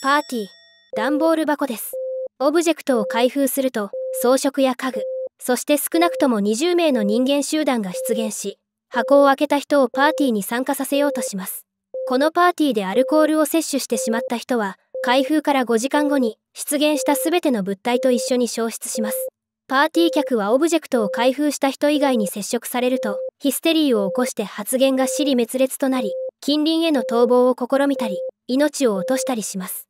パーティー段ボール箱ですオブジェクトを開封すると装飾や家具そして少なくとも20名の人間集団が出現し箱を開けた人をパーティーに参加させようとしますこのパーティーでアルコールを摂取してしまった人は開封から5時間後に出現した全ての物体と一緒に消失しますパーティー客はオブジェクトを開封した人以外に接触されるとヒステリーを起こして発言が死に滅裂となり近隣への逃亡を試みたり命を落としたりします